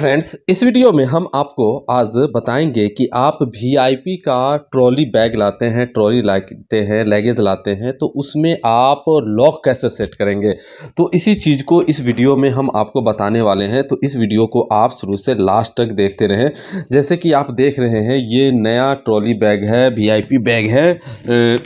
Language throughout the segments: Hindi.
फ्रेंड्स इस वीडियो में हम आपको आज बताएंगे कि आप वीआईपी का ट्रॉली बैग लाते हैं ट्रॉली लाते हैं लैगेज लाते हैं तो उसमें आप लॉक कैसे सेट करेंगे तो इसी चीज़ को इस वीडियो में हम आपको बताने वाले हैं तो इस वीडियो को आप शुरू से लास्ट तक देखते रहें जैसे कि आप देख रहे हैं ये नया ट्रॉली बैग है वीआईपी बैग है ए,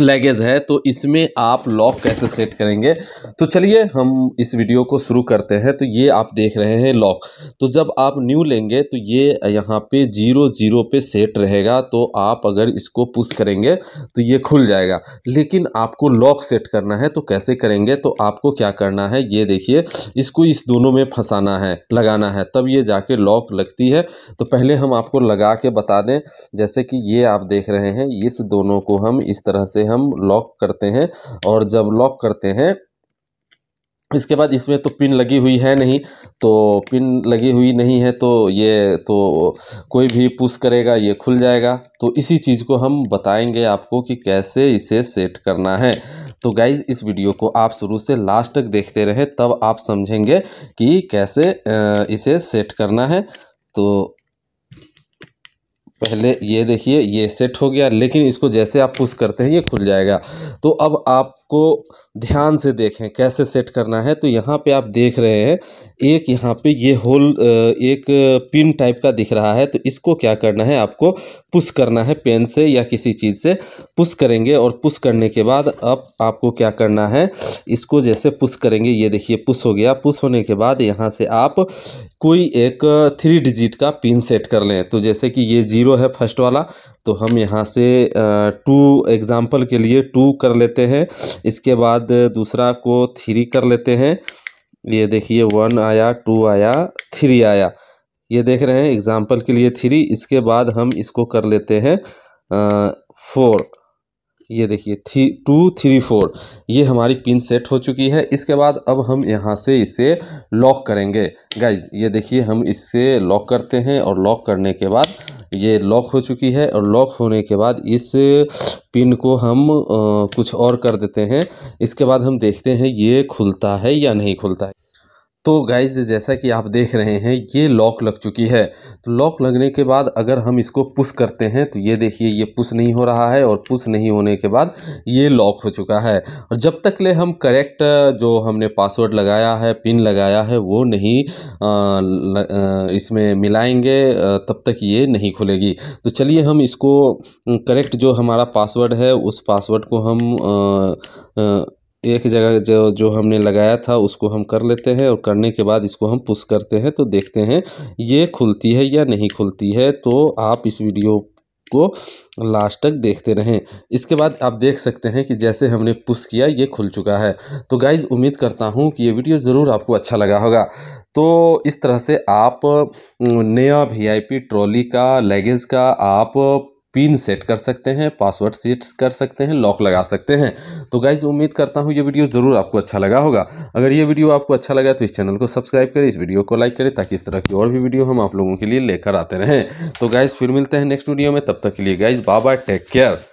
लैगेज है तो इसमें आप लॉक कैसे सेट करेंगे तो चलिए हम इस वीडियो को शुरू करते हैं तो ये आप देख रहे हैं लॉक तो जब आप न्यू लेंगे तो ये यहाँ पे जीरो जीरो पे सेट रहेगा तो आप अगर इसको पुश करेंगे तो ये खुल जाएगा लेकिन आपको लॉक सेट करना है तो कैसे करेंगे तो आपको क्या करना है ये देखिए इसको इस दोनों में फंसाना है लगाना है तब ये जाके लॉक लगती है तो पहले हम आपको लगा के बता दें जैसे कि ये आप देख रहे हैं इस दोनों को हम इस तरह से इसे हम लॉक करते हैं और जब लॉक करते हैं इसके बाद इसमें तो पिन लगी हुई है नहीं तो पिन लगी हुई नहीं है तो ये तो कोई भी पुश करेगा ये खुल जाएगा तो इसी चीज़ को हम बताएंगे आपको कि कैसे इसे सेट करना है तो गाइज इस वीडियो को आप शुरू से लास्ट तक देखते रहें तब आप समझेंगे कि कैसे इसे सेट करना है तो पहले ये देखिए ये सेट हो गया लेकिन इसको जैसे आप पुश करते हैं ये खुल जाएगा तो अब आप को ध्यान से देखें कैसे सेट करना है तो यहाँ पे आप देख रहे हैं एक यहाँ पे ये होल एक पिन टाइप का दिख रहा है तो इसको क्या करना है आपको पुश करना है पेन से या किसी चीज़ से पुश करेंगे और पुश करने के बाद अब आपको क्या करना है इसको जैसे पुश करेंगे ये देखिए पुश हो गया पुश होने के बाद यहाँ से आप कोई एक थ्री डिजिट का पिन सेट कर लें तो जैसे कि ये जीरो है फर्स्ट वाला तो हम यहाँ से टू एग्ज़ाम्पल के लिए टू कर लेते हैं इसके बाद दूसरा को थ्री कर लेते हैं ये देखिए वन आया टू आया थ्री आया ये देख रहे हैं एग्ज़ाम्पल के लिए थ्री इसके बाद हम इसको कर लेते हैं फोर ये देखिए थ्री टू थ्री फोर ये हमारी पिन सेट हो चुकी है इसके बाद अब हम यहाँ से इसे लॉक करेंगे गाइज ये देखिए हम इससे लॉक करते हैं और लॉक करने के बाद ये लॉक हो चुकी है और लॉक होने के बाद इस पिन को हम कुछ और कर देते हैं इसके बाद हम देखते हैं ये खुलता है या नहीं खुलता है तो गाइज जैसा कि आप देख रहे हैं ये लॉक लग चुकी है तो लॉक लगने के बाद अगर हम इसको पुश करते हैं तो ये देखिए ये पुश नहीं हो रहा है और पुश नहीं होने के बाद ये लॉक हो चुका है और जब तक ले हम करेक्ट जो हमने पासवर्ड लगाया है पिन लगाया है वो नहीं इसमें मिलाएंगे तब तक ये नहीं खुलेगी तो चलिए हम इसको करेक्ट जो हमारा पासवर्ड है उस पासवर्ड को हम आ, आ, एक जगह जो जो हमने लगाया था उसको हम कर लेते हैं और करने के बाद इसको हम पुश करते हैं तो देखते हैं ये खुलती है या नहीं खुलती है तो आप इस वीडियो को लास्ट तक देखते रहें इसके बाद आप देख सकते हैं कि जैसे हमने पुश किया ये खुल चुका है तो गाइज़ उम्मीद करता हूँ कि ये वीडियो ज़रूर आपको अच्छा लगा होगा तो इस तरह से आप नया वी ट्रॉली का लगेज का आप पिन सेट कर सकते हैं पासवर्ड सेट कर सकते हैं लॉक लगा सकते हैं तो गाइज उम्मीद करता हूँ ये वीडियो ज़रूर आपको अच्छा लगा होगा अगर ये वीडियो आपको अच्छा लगा तो इस चैनल को सब्सक्राइब करें इस वीडियो को लाइक करें ताकि इस तरह की और भी वीडियो हम आप लोगों के लिए लेकर आते रहें तो गाइज़ फिर मिलते हैं नेक्स्ट वीडियो में तब तक के लिए गाइज बाबा टेक केयर